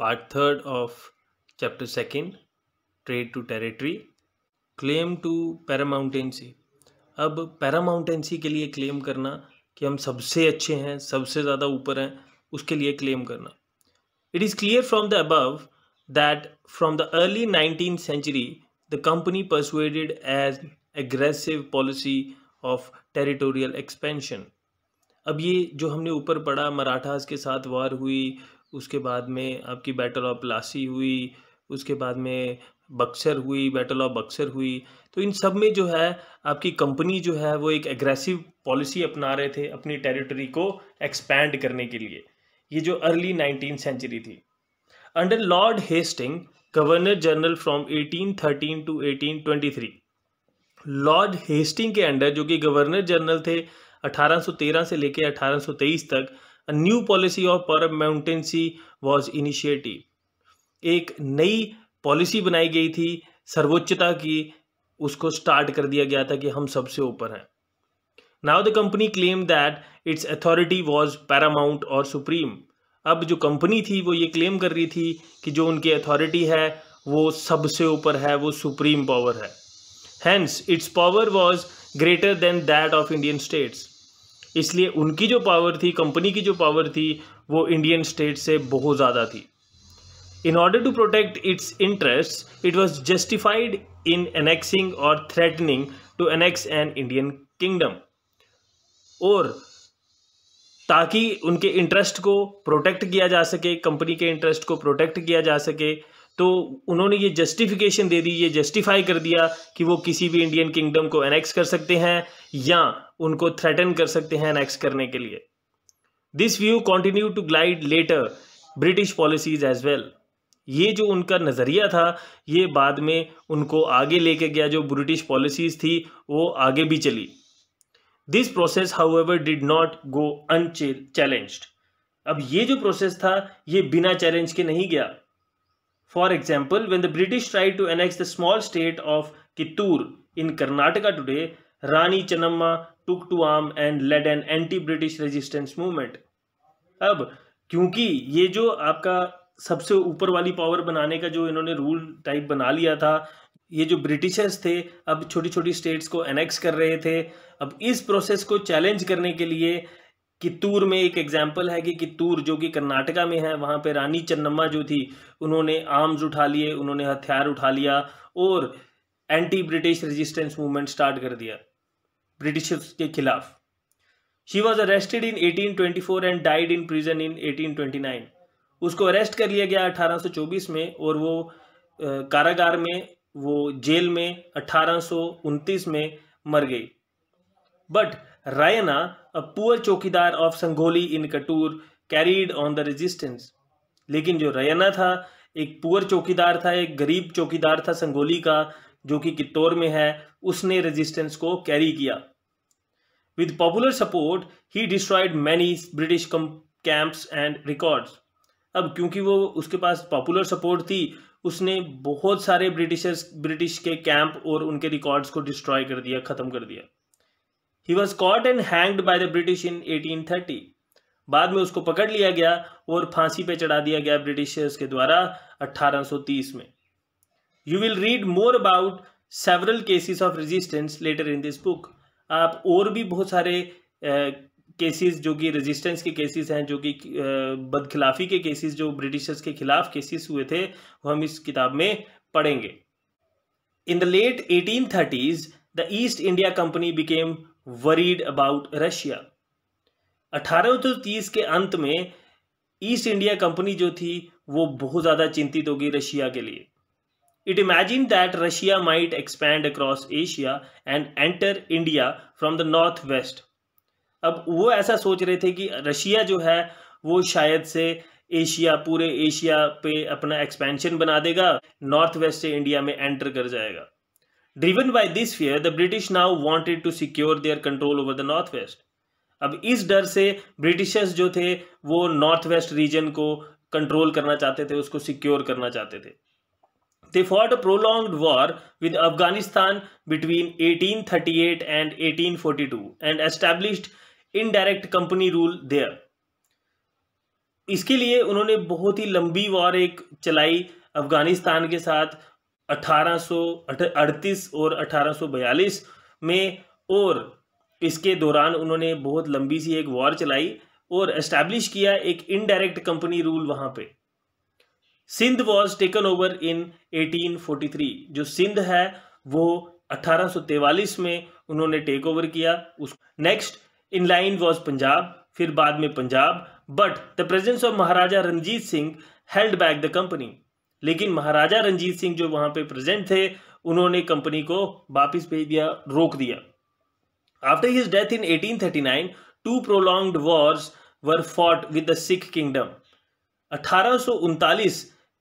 part 3rd of chapter 2nd trade to territory claim to paramountainsy अब पैरामाउंटेंसी के लिए claim करना कि हम सबसे अच्छे हैं सबसे ज़्यादा ऊपर हैं उसके लिए क्लेम करना it is clear from the above that from the early nineteen century the company persuaded as aggressive policy of territorial expansion अब ये जो हमने ऊपर पढ़ा मराठास के साथ वार हुई उसके बाद में आपकी बैटल ऑफ लासी हुई उसके बाद में बक्सर हुई बैटल ऑफ बक्सर हुई तो इन सब में जो है आपकी कंपनी जो है वो एक एग्रेसिव पॉलिसी अपना रहे थे अपनी टेरिटरी को एक्सपैंड करने के लिए ये जो अर्ली नाइनटीन सेंचुरी थी under lord Hastings governor general from 1813 to 1823 lord Hastings के अंडर जो कि गवर्नर जनरल थे 1813 से लेकर 1823 तक न्यू पॉलिसी ऑफ पर माउंटेन्सी वॉज इनिशिएटिव एक नई पॉलिसी बनाई गई थी सर्वोच्चता की उसको स्टार्ट कर दिया गया था कि हम सबसे ऊपर हैं now the company claim that its authority was paramount और सुप्रीम अब जो कंपनी थी वो ये क्लेम कर रही थी कि जो उनकी अथॉरिटी है वो सबसे ऊपर है वो सुप्रीम पावर है hence its power was greater than that of Indian states इसलिए उनकी जो पावर थी कंपनी की जो पावर थी वो इंडियन स्टेट से बहुत ज़्यादा थी in order to protect its interest it was justified in annexing or threatening to annex an Indian kingdom और ताकि उनके इंटरेस्ट को प्रोटेक्ट किया जा सके कंपनी के इंटरेस्ट को प्रोटेक्ट किया जा सके तो उन्होंने ये जस्टिफिकेशन दे दी ये जस्टिफाई कर दिया कि वो किसी भी इंडियन किंगडम को एनेक्स कर सकते हैं या उनको थ्रेटन कर सकते हैं एनेक्स करने के लिए this view continue to glide later British policies as well ये जो उनका नज़रिया था ये बाद में उनको आगे लेके गया जो ब्रिटिश पॉलिसीज थी वो आगे भी चली this process however did not go unchallenged अब ये जो प्रोसेस था ये बिना चैलेंज के नहीं गया For example, when the British tried to annex the small state of Kittur in Karnataka today, Rani Channamma took to arm and led an anti-British resistance movement. अब क्योंकि ये जो आपका सबसे ऊपर वाली पावर बनाने का जो इन्होंने रूल टाइप बना लिया था ये जो ब्रिटिशर्स थे अब छोटी छोटी स्टेट्स को एनेक्स कर रहे थे अब इस प्रोसेस को चैलेंज करने के लिए कित्तूर में एक एग्जाम्पल है कि कित्तूर जो कि कर्नाटका में है वहाँ पे रानी चन्नम्मा जो थी उन्होंने आर्म्स उठा लिए उन्होंने हथियार उठा लिया और anti British resistance movement start कर दिया ब्रिटिशर्स के खिलाफ she was arrested in 1824 and died in prison in 1829 उसको अरेस्ट कर लिया गया 1824 में और वो कारागार में वो जेल में अठारह में मर गई but Rayana, a poor chowkidar of Sangolli in Katur, carried on the resistance. लेकिन जो रैना था एक पुअर चौकीदार था एक गरीब चौकीदार था संगोली का जो कि कित्तौर में है उसने रेजिस्टेंस को कैरी किया with popular support he destroyed many British camps and records अब क्योंकि वो उसके पास पॉपुलर सपोर्ट थी उसने बहुत सारे ब्रिटिशर्स ब्रिटिश के कैंप और उनके रिकॉर्ड्स को डिस्ट्रॉय कर दिया ख़त्म कर दिया he was caught and hanged by the British in 1830 बाद में उसको पकड़ लिया गया और फांसी पे चढ़ा दिया गया ब्रिटिशर्स के द्वारा 1830 में you will read more about several cases of resistance later in this book आप और भी बहुत सारे केसेस जो कि रेजिस्टेंस के केसेस हैं जो कि बदखिलाफ़ी के केसेस जो ब्रिटिशर्स के खिलाफ केसेस हुए थे वो हम इस किताब में पढ़ेंगे in the late eighteen thirties the East India Company became worried about Russia 1830 के अंत में ईस्ट इंडिया कंपनी जो थी वो बहुत ज़्यादा चिंतित होगी रशिया के लिए it imagine that Russia might expand across Asia and enter India from the north west अब वो ऐसा सोच रहे थे कि रशिया जो है वो शायद से एशिया पूरे एशिया पे अपना एक्सपेंशन बना देगा नॉर्थ वेस्ट से इंडिया में एंटर कर जाएगा driven by this fear the British now wanted to secure their control over the north west अब इस डर से ब्रिटिशर्स जो थे वो नॉर्थ वेस्ट रीजन को कंट्रोल करना चाहते थे उसको सिक्योर करना चाहते थे they fought a prolonged war with Afghanistan between 1838 and 1842 and established indirect company rule there इसके लिए उन्होंने बहुत ही लंबी वॉर एक चलाई अफगानिस्तान के साथ 1838 और 1842 में और इसके दौरान उन्होंने बहुत लंबी सी एक वॉर चलाई और एस्टैब्लिश किया एक इनडायरेक्ट कंपनी रूल वहां पे Sindh was taken over in 1843 जो सिंध है वो अठारह में उन्होंने टेक ओवर किया उस next in line was Punjab फिर बाद में Punjab but the presence of Maharaja Ranjit Singh held back the company लेकिन महाराजा रंजीत सिंह जो वहां पे प्रेजेंट थे उन्होंने कंपनी को वापस भेज दिया रोक दिया after his death in 1839 two prolonged wars were fought with the Sikh kingdom अठारह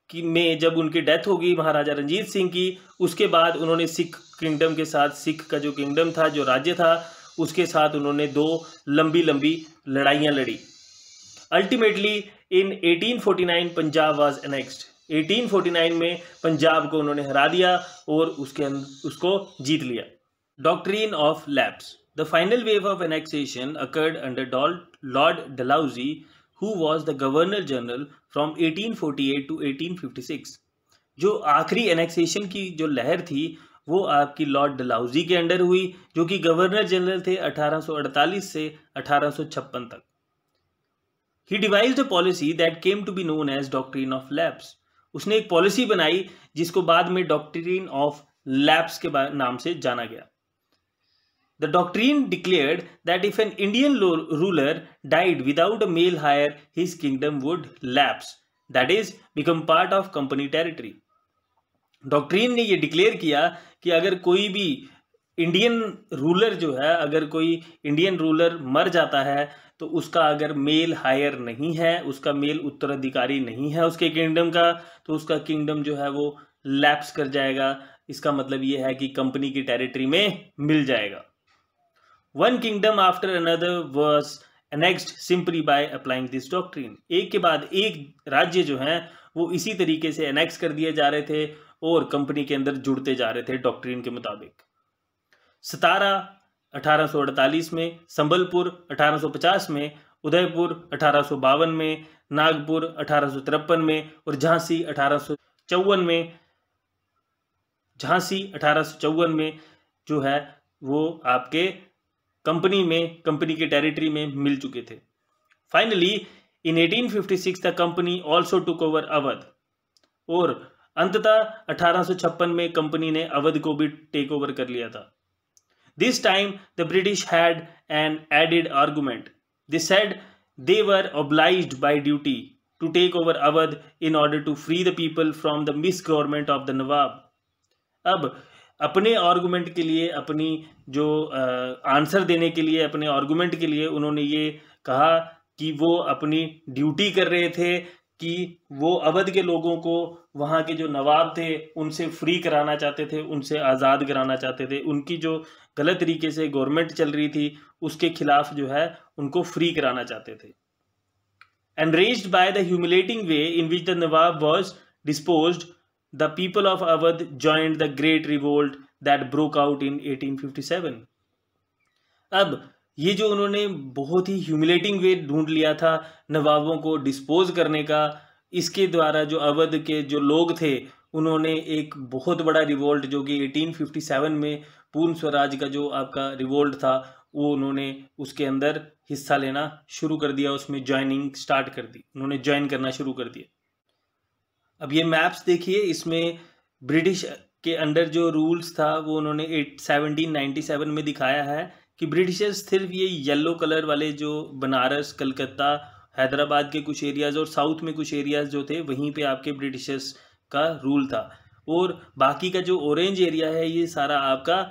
की में जब उनकी डेथ होगी महाराजा रंजीत सिंह की उसके बाद उन्होंने सिख किंगडम के साथ सिख का जो किंगडम था जो राज्य था उसके साथ उन्होंने दो लंबी लंबी लड़ाइयां लड़ी ultimately in 1849 Punjab was annexed 1849 में पंजाब को उन्होंने हरा दिया और उसके उसको जीत लिया doctrine of lapse the final wave of annexation occurred under lord Dalhousie who was the governor general from 1848 to 1856 जो आखिरी एनेक्सेशन की जो लहर थी वो आपकी लॉर्ड डलाउजी के अंडर हुई जो कि गवर्नर जनरल थे 1848 से 1856 तक ही devised a policy that came to be known as doctrine of lapse उसने एक पॉलिसी बनाई जिसको बाद में डॉक्ट्रीन ऑफ लैब्स के नाम से जाना गया the doctrine declared that if an Indian ruler died without a male heir his kingdom would lapse that is become part of company territory doctrine ने यह डिक्लेयर किया कि अगर कोई भी इंडियन रूलर जो है अगर कोई इंडियन रूलर मर जाता है तो उसका अगर मेल हायर नहीं है उसका मेल उत्तराधिकारी नहीं है उसके किंगडम का तो उसका किंगडम जो है वो लैप्स कर जाएगा इसका मतलब ये है कि कंपनी की टेरिटरी में मिल जाएगा one kingdom after another was next simply by applying this doctrine एक के बाद एक राज्य जो है वो इसी तरीके से एनेक्स कर दिए जा रहे थे और कंपनी के अंदर जुड़ते जा रहे थे डॉक्ट्रीन के मुताबिक सतारा 1848 में संबलपुर 1850 में उदयपुर अठारह में नागपुर अठारह में और झांसी अठारह में झांसी अठारह में जो है वो आपके कंपनी में कंपनी के टेरिटरी में मिल चुके थे finally in 1856 the company also took over Awadh और अंततः अठारह में कंपनी ने अवध को भी टेक ओवर कर लिया था This time the British had an added argument. They said they were obliged by duty to take over Awadh in order to free the people from the misgovernment of the Nawab. ab अपने argument के लिए अपनी जो answer देने के लिए अपने argument के लिए उन्होंने ये कहा कि वो अपनी ड्यूटी कर रहे थे कि वो अवध के लोगों को वहाँ के जो नवाब थे उनसे फ्री कराना चाहते थे उनसे आज़ाद कराना चाहते थे उनकी जो गलत तरीके से गवर्नमेंट चल रही थी उसके खिलाफ जो है उनको फ्री कराना चाहते थे enraged by the humiliating way in which the nawab was deposed the people of Awadh joined the great revolt that broke out in eighteen अब ये जो उन्होंने बहुत ही ह्यूमिलेटिंग वे ढूंढ लिया था नवाबों को डिस्पोज करने का इसके द्वारा जो अवध के जो लोग थे उन्होंने एक बहुत बड़ा रिवोल्ट जो कि 1857 में पूर्ण स्वराज का जो आपका रिवोल्ट था वो उन्होंने उसके अंदर हिस्सा लेना शुरू कर दिया उसमें ज्वाइनिंग स्टार्ट कर दी उन्होंने ज्वाइन करना शुरू कर दिया अब ये मैप्स देखिए इसमें ब्रिटिश के अंडर जो रूल्स था वो उन्होंने एट सेवनटीन में दिखाया है कि ब्रिटिशर्स सिर्फ ये येलो कलर वाले जो बनारस कलकत्ता हैदराबाद के कुछ एरियाज़ और साउथ में कुछ एरियाज़ जो थे वहीं पे आपके ब्रिटिशर्स का रूल था और बाकी का जो ऑरेंज एरिया है ये सारा आपका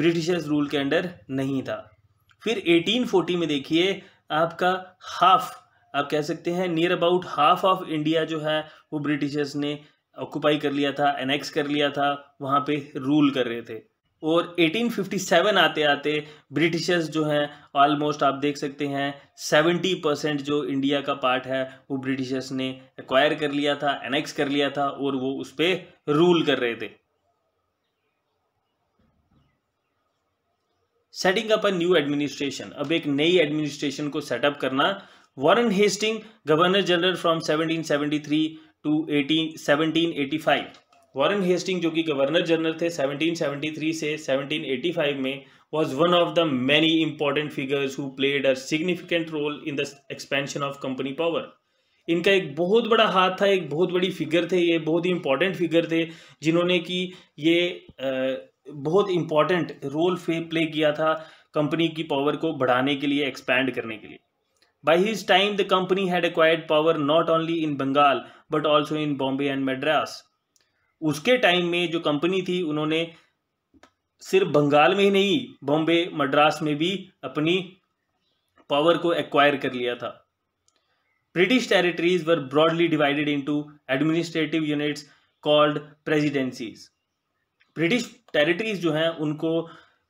ब्रिटिशर्स रूल के अंडर नहीं था फिर 1840 में देखिए आपका हाफ आप कह सकते हैं near about half of India जो है वो ब्रिटिशर्स ने ऑक्यूपाई कर लिया था एनेक्स कर लिया था वहाँ पर रूल कर रहे थे और 1857 आते आते ब्रिटिशर्स जो हैं ऑलमोस्ट आप देख सकते हैं 70 परसेंट जो इंडिया का पार्ट है वो ब्रिटिशर्स ने एक्वायर कर लिया था एनेक्स कर लिया था और वो उस पर रूल कर रहे थे setting up a new administration अब एक नई एडमिनिस्ट्रेशन को सेटअप करना Warren Hasting governor general from 1773 to eighteen 1785 Warren Hasting जो कि गवर्नर जनरल थे 1773 से 1785 में was one of the many important figures who played a significant role in the expansion of company power इनका एक बहुत बड़ा हाथ था एक बहुत बड़ी फिगर थे ये बहुत ही इंपॉर्टेंट फिगर थे जिन्होंने कि ये बहुत इंपॉर्टेंट रोल प्ले किया था कंपनी की पावर को बढ़ाने के लिए एक्सपैंड करने के लिए by his time the company had acquired power not only in Bengal but also in Bombay and Madras उसके टाइम में जो कंपनी थी उन्होंने सिर्फ बंगाल में ही नहीं बॉम्बे मद्रास में भी अपनी पावर को एक्वायर कर लिया था British territories were broadly divided into administrative units called presidencies British territories जो हैं उनको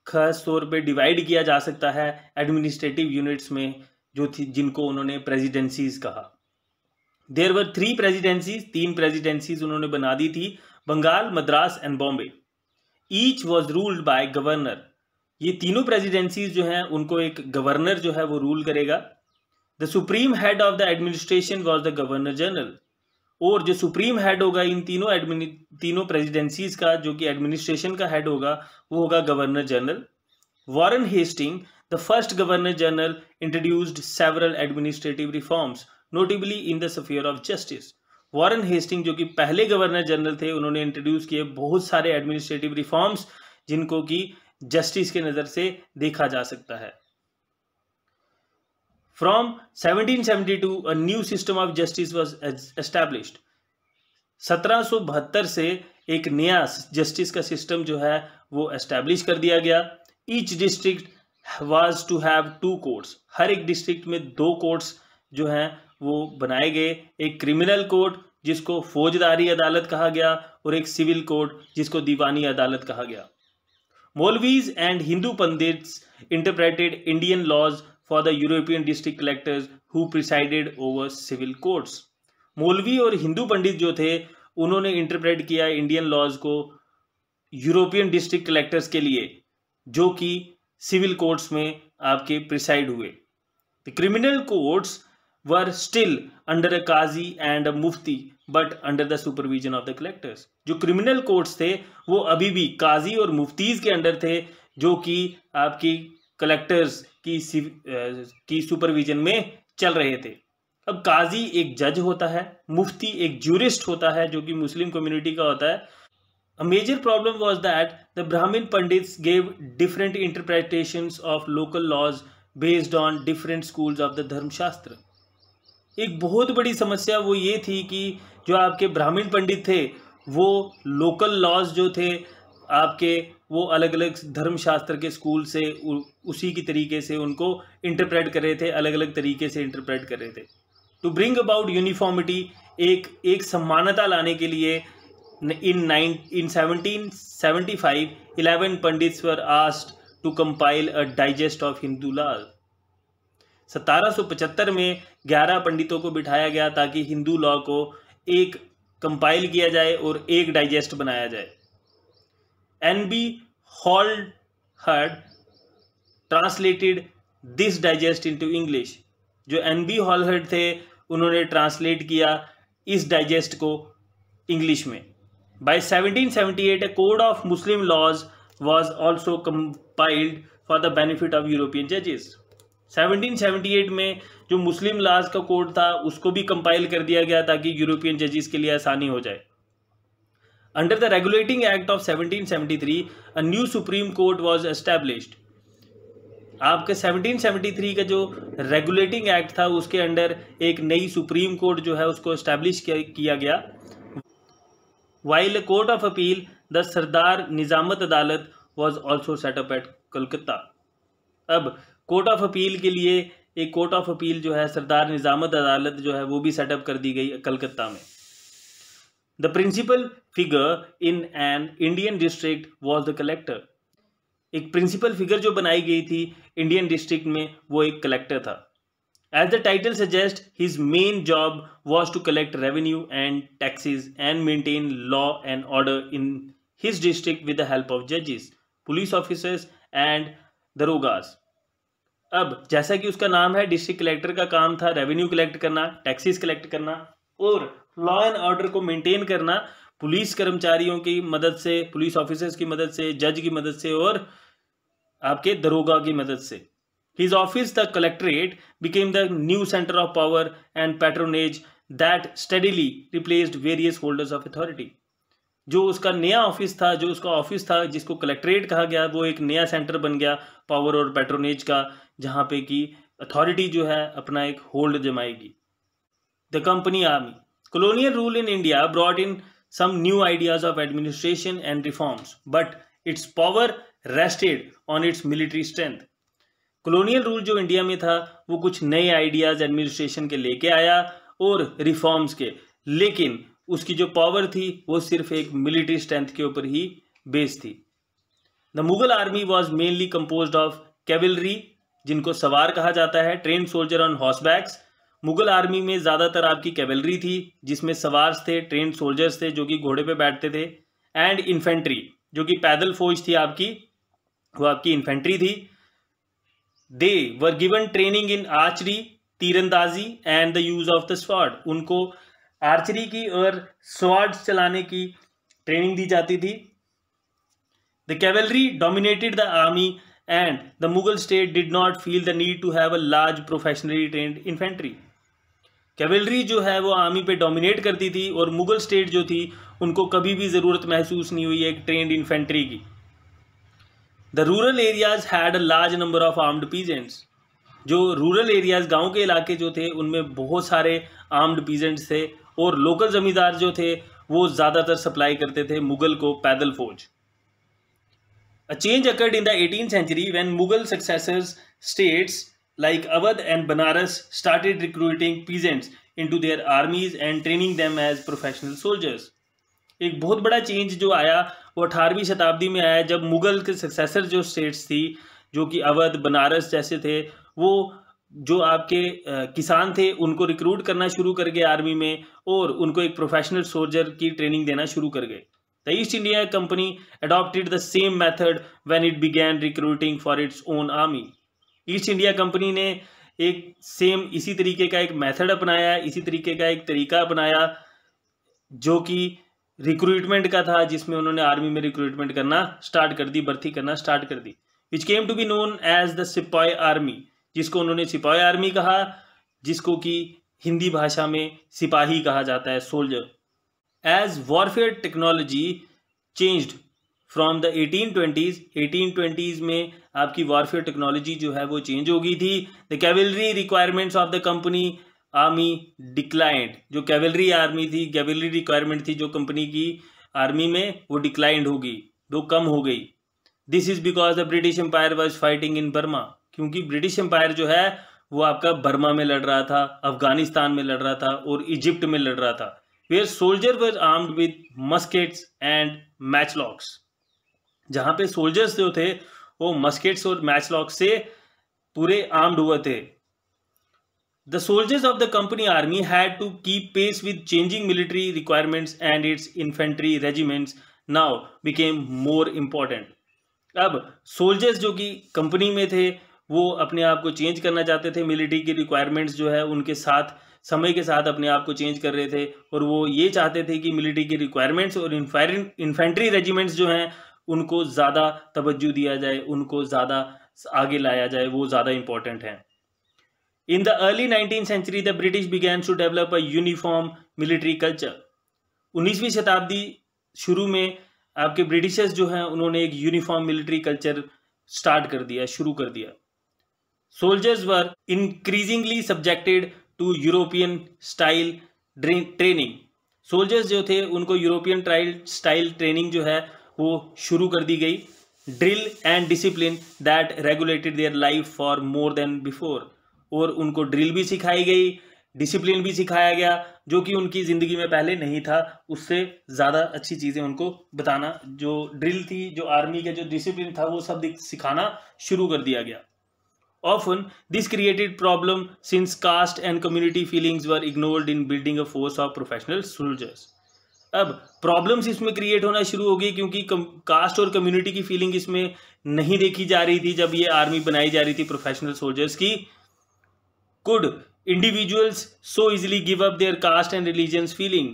खास तौर पे डिवाइड किया जा सकता है एडमिनिस्ट्रेटिव यूनिट्स में जो थी जिनको उन्होंने प्रेजिडेंसीज कहा देर वर थ्री प्रेजिडेंसीज तीन प्रेजिडेंसीज उन्होंने बना दी थी Bengal Madras and Bombay each was ruled by governor ये तीनों प्रेजिडेंसीज जो हैं उनको एक गवर्नर जो है वो रूल करेगा the supreme head of the administration was the governor general और जो सुप्रीम हेड होगा इन तीनों एडमिनि तीनों प्रेजिडेंसीज का जो कि एडमिनिस्ट्रेशन का हेड होगा वो होगा governor general Warren Hasting the first governor general introduced several administrative reforms notably in the sphere of justice Warren Hasting जो कि पहले गवर्नर जनरल थे उन्होंने इंट्रोड्यूस किए बहुत सारे एडमिनिस्ट्रेटिव रिफॉर्म्स जिनको कि जस्टिस के नज़र से देखा जा सकता है from 1772, a new system of justice was established. सत्रह से एक नया जस्टिस का सिस्टम जो है वो एस्टेब्लिश कर दिया गया each district was to have two courts हर एक डिस्ट्रिक्ट में दो कोर्ट्स जो हैं वो बनाए गए एक क्रिमिनल कोर्ट जिसको फौजदारी अदालत कहा गया और एक सिविल कोर्ट जिसको दीवानी अदालत कहा गया maulvis and Hindu pandits interpreted Indian laws for the European district collectors who presided over civil courts मोलवी और हिंदू पंडित जो थे उन्होंने इंटरप्रेट किया इंडियन लॉज को यूरोपियन डिस्ट्रिक्ट कलेक्टर्स के लिए जो कि सिविल कोर्ट्स में आपके प्रिसाइड हुए the criminal courts were still under a qazi and a mufti but under the supervision of the collectors जो क्रिमिनल कोर्ट्स थे वो अभी भी काजी और मुफ्तीज के अंडर थे जो कि आपकी कलेक्टर्स की की सुपरविजन में चल रहे थे अब काजी एक जज होता है मुफ्ती एक जूरिस्ट होता है जो कि मुस्लिम कम्युनिटी का होता है a major problem was that the Brahmin pandits gave different interpretation of local laws based on different schools of the Dharmashastra एक बहुत बड़ी समस्या वो ये थी कि जो आपके ब्राह्मण पंडित थे वो लोकल लॉज जो थे आपके वो अलग अलग धर्मशास्त्र के स्कूल से उसी की तरीके से उनको इंटरप्रेट कर रहे थे अलग अलग तरीके से इंटरप्रेट कर रहे थे टू ब्रिंग अबाउट यूनिफॉर्मिटी एक एक समानता लाने के लिए in nine in seventeen seventy five eleven pandits were asked to compile a digest of Hindu laws 1775 में 11 पंडितों को बिठाया गया ताकि हिंदू लॉ को एक कंपाइल किया जाए और एक डाइजेस्ट बनाया जाए N B Halhed translated this digest into English जो एन बी हॉल हर्ड थे उन्होंने ट्रांसलेट किया इस डाइजेस्ट को इंग्लिश में by 1778 a code of Muslim laws was also compiled for the benefit of European जजेस 1778 में जो मुस्लिम लाज का कोड था उसको भी कंपाइल कर दिया गया ताकि यूरोपियन जजिस के लिए आसानी हो जाए under the regulating act of 1773, a new supreme court was established. आपके 1773 का जो रेगुलेटिंग एक्ट था उसके अंडर एक नई सुप्रीम कोर्ट जो है उसको एस्टेब्लिश किया गया while court of appeal the Sadar Nizamat Adalat was also set up at Calcutta अब कोर्ट ऑफ अपील के लिए एक कोर्ट ऑफ अपील जो है सरदार निज़ामत अदालत जो है वो भी सेटअप कर दी गई कलकत्ता में the principal figure in an Indian district was the collector एक प्रिंसिपल फिगर जो बनाई गई थी इंडियन डिस्ट्रिक्ट में वो एक कलेक्टर था as the title suggest his main job was to collect revenue and taxes and maintain law and order in his district with the help of जजेस पुलिस ऑफिसर्स एंड दरोगास अब जैसा कि उसका नाम है डिस्ट्रिक्ट कलेक्टर का काम था रेवेन्यू कलेक्ट करना टैक्सीज कलेक्ट करना और लॉ एंड ऑर्डर को मेंटेन करना पुलिस कर्मचारियों की मदद से पुलिस ऑफिसर्स की मदद से जज की मदद से और आपके दरोगा की मदद से his office the collectorate became the new centre of power and patronage that steadily replaced various holders of authority जो उसका नया ऑफिस था जो उसका ऑफिस था जिसको कलेक्ट्रेट कहा गया वो एक नया सेंटर बन गया पावर और पेट्रोनेज का जहाँ पे कि अथॉरिटी जो है अपना एक होल्ड जमाएगी the company army colonial rule in India brought in some new ideas of administration and reforms but its power rested on its military strength colonial rule जो इंडिया में था वो कुछ नए आइडियाज एडमिनिस्ट्रेशन के लेके आया और रिफॉर्म्स के लेकिन उसकी जो पावर थी वो सिर्फ एक मिलिट्री स्ट्रेंथ के ऊपर ही बेस्ड थी the Mughal army was mainly composed of cavalry जिनको सवार कहा जाता है train soldier on horsebacks Mughal army में ज़्यादातर आपकी कैवलरी थी जिसमें सवार थे ट्रेन सोल्जर्स थे जो कि घोड़े पे बैठते थे एंड इन्फेंट्री जो कि पैदल फौज थी आपकी वो आपकी इन्फेंट्री थी they were given training in archery तीरंदाजी and the use of the sword उनको आर्चरी की और स्वाड्स चलाने की ट्रेनिंग दी जाती थी the cavalry dominated the army and the Mughal state did not feel the need to have a large professionally trained infantry cavalry जो है वो आर्मी पे डोमिनेट करती थी और मुगल स्टेट जो थी उनको कभी भी ज़रूरत महसूस नहीं हुई एक ट्रेंड इन्फेंट्री की the rural areas had a large number of armed peasants जो रूरल एरियाज़ गांव के इलाके जो थे उनमें बहुत सारे आर्म्ड पीजेंट्स थे और लोकल जमींदार जो थे वो ज़्यादातर सप्लाई करते थे मुगल को पैदल फौज a change occurred in the eighteen century when Mughal successor states like Awadh and Banaras started recruiting peasants into their armies and training them as professional soldiers एक बहुत बड़ा चेंज जो आया वो अठारहवीं शताब्दी में आया जब मुगल के सक्सेसर जो स्टेट्स थी जो कि अवध बनारस जैसे थे वो जो आपके किसान थे उनको रिक्रूट करना शुरू कर गए आर्मी में और उनको एक प्रोफेशनल सोल्जर की ट्रेनिंग देना शुरू कर गए the East India Company adopted the same method when it began recruiting for its own army East India Company ने एक सेम इसी तरीके का एक मेथड अपनाया इसी तरीके का एक तरीका अपनाया जो कि रिक्रूटमेंट का था जिसमें उन्होंने आर्मी में रिक्रूटमेंट करना स्टार्ट कर दी भर्ती करना स्टार्ट कर दी which came to be known as the sipahi army जिसको उन्होंने सिपाही आर्मी कहा जिसको कि हिंदी भाषा में सिपाही कहा जाता है soldier as warfare technology changed from the eighteen twenties eighteen twenties में आपकी वॉरफेयर टेक्नोलॉजी जो है वो चेंज हो गई थी the cavalry requirements of the company army declined जो कैवलरी आर्मी थी कैवलरी रिक्वायरमेंट थी जो कंपनी की आर्मी में वो डिक्लाइंड होगी वो कम हो गई this is because the British empire was fighting in Burma क्योंकि ब्रिटिश एम्पायर जो है वो आपका बर्मा में लड़ रहा था अफगानिस्तान में लड़ रहा था और इजिप्ट में लड़ रहा था where soldier were armed with muskets and matchlocks जहाँ पे सोल्जर्स जो थे वो मस्केट्स और मैच लॉक्स से पूरे आर्म्ड हुए थे the soldiers of the company army had to keep pace with changing military requirements and its infantry regiments now became more important अब सोल्जर्स जो कि कंपनी में थे वो अपने आप को चेंज करना चाहते थे मिलिट्री की रिक्वायरमेंट्स जो है उनके साथ समय के साथ अपने आप को चेंज कर रहे थे और वो ये चाहते थे कि मिलिट्री की रिक्वायरमेंट्स और इन्फेंट्री रेजिमेंट्स जो हैं उनको ज़्यादा तवज्जो दिया जाए उनको ज़्यादा आगे लाया जाए वो ज़्यादा इंपॉर्टेंट हैं in the early nineteen century the British began to develop a uniform military culture उन्नीसवीं शताब्दी शुरू में आपके ब्रिटिशर्स जो हैं उन्होंने एक यूनिफॉर्म मिलिट्री कल्चर स्टार्ट कर दिया शुरू कर दिया soldiers were increasingly subjected to European style training soldiers जो थे उनको यूरोपियन ट्राइल स्टाइल ट्रेनिंग जो है वो शुरू कर दी गई drill and discipline that regulated their life far more than before और उनको ड्रिल भी सिखाई गई डिसिप्लिन भी सिखाया गया जो कि उनकी ज़िंदगी में पहले नहीं था उससे ज़्यादा अच्छी चीज़ें उनको बताना जो ड्रिल थी जो आर्मी का जो डिसिप्लिन था वो सब सिखाना शुरू कर दिया गया Often, this created problem since caste and community feelings were ignored in building a force of professional soldiers. अब प्रॉब्लम्स इसमें क्रिएट होना शुरू हो गई क्योंकि कास्ट और कम्युनिटी की फीलिंग इसमें नहीं देखी जा रही थी जब ये आर्मी बनाई जा रही थी प्रोफेशनल सोल्जर्स की could individuals so easily give up their caste and religions feeling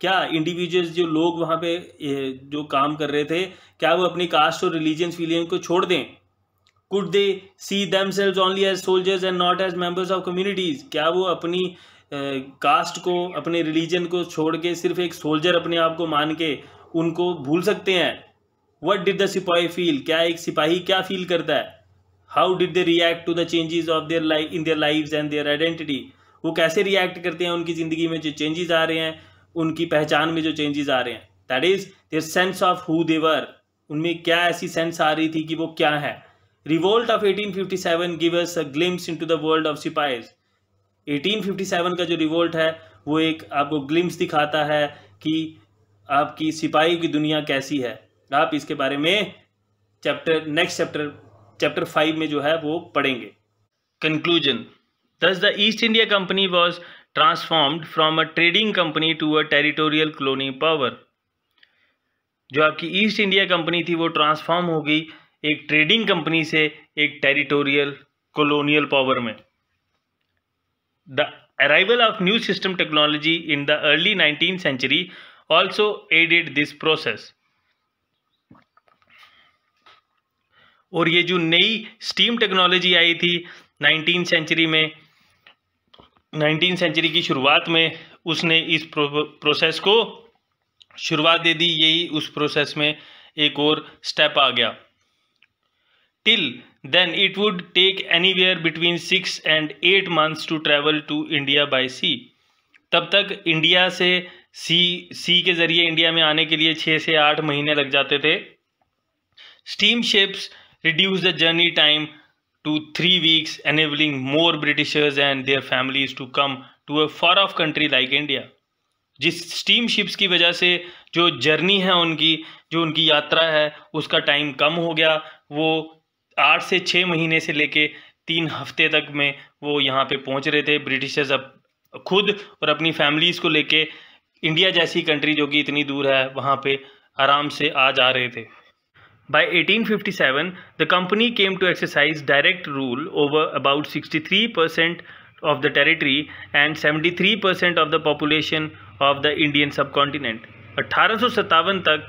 क्या इंडिविजुअल्स जो लोग वहाँ पे जो काम कर रहे थे क्या वो अपनी कास्ट और रिलीजियंस फीलिंग को छोड़ दें could they see themselves only as soldiers and not as members of communities क्या वो अपनी कास्ट को अपने रिलीजन को छोड़ के सिर्फ एक सोल्जर अपने आप को मान के उनको भूल सकते हैं what did the sipahi feel क्या एक सिपाही क्या फील करता है how did they react to the changes of their life in their life and their identity वो कैसे रिएक्ट करते हैं उनकी ज़िंदगी में जो चेंजेस आ रहे हैं उनकी पहचान में जो चेंजेस आ रहे हैं that is their sense of who they were उनमें क्या ऐसी सेंस आ रही थी कि वो क्या है revolt of 1857 give us a glimpse into the world of sepoys 1857 का जो रिवोल्ट है वो एक आपको ग्लिम्स दिखाता है कि आपकी सिपाही की दुनिया कैसी है आप इसके बारे में chapter next chapter chapter five में जो है वो पढ़ेंगे conclusion thus the East India Company was transformed from a trading company to a territorial colony power जो आपकी ईस्ट इंडिया कंपनी थी वो ट्रांसफॉर्म हो गई एक ट्रेडिंग कंपनी से एक टेरिटोरियल कॉलोनियल पावर में the arrival of new system technology in the early nineteen century also aided this process और ये जो नई स्टीम टेक्नोलॉजी आई थी नाइनटीन सेंचुरी में नाइनटीन सेंचुरी की शुरुआत में उसने इस प्रो, प्रोसेस को शुरुआत दे दी यही उस प्रोसेस में एक और स्टेप आ गया till then it would take anywhere between six and eight months to travel to India by sea तब तक इंडिया से सी सी के ज़रिए इंडिया में आने के लिए छः से आठ महीने लग जाते थे steam ships reduce the journey time to three weeks enabling more Britishers and their families to come to a far off country like India जिस स्टीम शिप्स की वजह से जो जर्नी है उनकी जो उनकी यात्रा है उसका टाइम कम हो गया वो आठ से छः महीने से लेके तीन हफ्ते तक में वो यहाँ पे पहुँच रहे थे ब्रिटिशर्स अब खुद और अपनी फैमिलीज़ को लेके इंडिया जैसी कंट्री जो कि इतनी दूर है वहाँ पे आराम से आ जा रहे थे By 1857, the company came to exercise direct rule over about 63% of the territory and 73% of the population of the Indian subcontinent. 1857 तक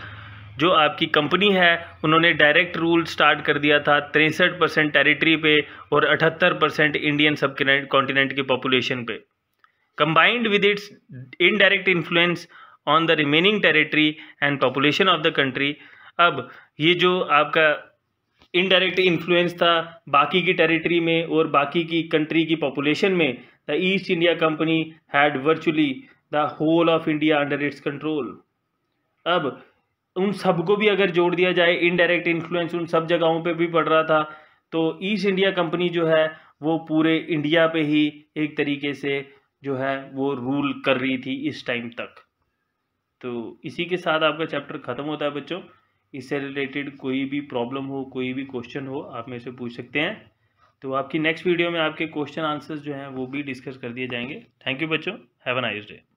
जो आपकी कंपनी है उन्होंने डायरेक्ट रूल स्टार्ट कर दिया था तिरसठ परसेंट टेरिटरी पे और अठहत्तर परसेंट इंडियन सब कॉन्टिनेंट की पॉपुलेशन पे combined with its indirect influence on the remaining territory and population of the country अब ये जो आपका इनडायरेक्ट इन्फ्लुएंस था बाकी की टेरिटरी में और बाकी की कंट्री की पॉपुलेशन में the East India Company had virtually the whole of India under its control अब उन सबको भी अगर जोड़ दिया जाए इनडायरेक्ट इन्फ्लुएंस उन सब जगहों पे भी पड़ रहा था तो ईस्ट इंडिया कंपनी जो है वो पूरे इंडिया पे ही एक तरीके से जो है वो रूल कर रही थी इस टाइम तक तो इसी के साथ आपका चैप्टर ख़त्म होता है बच्चों इससे रिलेटेड कोई भी प्रॉब्लम हो कोई भी क्वेश्चन हो आप में से पूछ सकते हैं तो आपकी नेक्स्ट वीडियो में आपके क्वेश्चन आंसर्स जो हैं वो भी डिस्कस कर दिए जाएंगे थैंक यू बच्चों हैव अ नाइस डे